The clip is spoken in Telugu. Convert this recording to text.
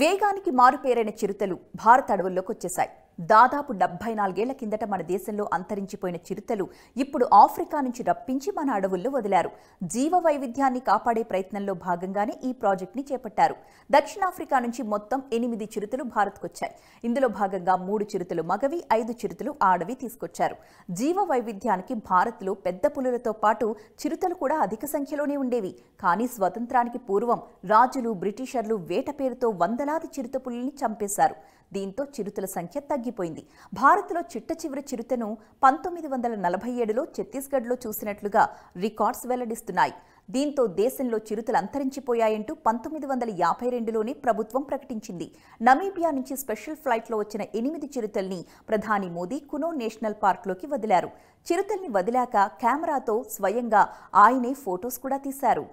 వేగానికి మారుపేరైన చిరుతలు భారత అడవుల్లోకి వచ్చేశాయి దాదాపు డెబ్బై నాలుగేళ్ల కిందట మన దేశంలో అంతరించిపోయిన చిరుతలు ఇప్పుడు ఆఫ్రికా నుంచి రప్పించి మన అడవుల్లో వదిలారు జీవ వైవిధ్యాన్ని కాపాడే ప్రయత్నంలో భాగంగానే ఈ ప్రాజెక్ట్ని చేపట్టారు దక్షిణాఫ్రికా నుంచి మొత్తం ఎనిమిది చిరుతలు భారత్కొచ్చాయి ఇందులో భాగంగా మూడు చిరుతలు మగవి ఐదు చిరుతలు ఆడవి తీసుకొచ్చారు జీవ వైవిధ్యానికి భారత్లో పెద్ద పులులతో పాటు చిరుతలు కూడా అధిక సంఖ్యలోనే ఉండేవి కానీ స్వతంత్రానికి పూర్వం రాజులు బ్రిటిషర్లు వేట పేరుతో వందలాది చిరుత పులుల్ని చంపేశారు దీంతో చిరుతల సంఖ్య తగ్గి తగ్గిపోయింది భారత్లో చిట్ట చివరి చిరుతను పంతొమ్మిది వందల నలభై ఏడులో ఛత్తీస్గఢ్లో చూసినట్లుగా రికార్డ్స్ వెల్లడిస్తున్నాయి దీంతో దేశంలో చిరుతలు అంతరించిపోయాయంటూ పంతొమ్మిది వందల యాభై రెండులోనే ప్రభుత్వం ప్రకటించింది నమీబియా నుంచి స్పెషల్ ఫ్లైట్లో వచ్చిన ఎనిమిది చిరుతల్ని ప్రధాని మోదీ కునో నేషనల్ పార్క్లోకి వదిలారు చిరుతల్ని వదిలాక కెమెరాతో స్వయంగా ఆయనే ఫొటోస్ కూడా తీశారు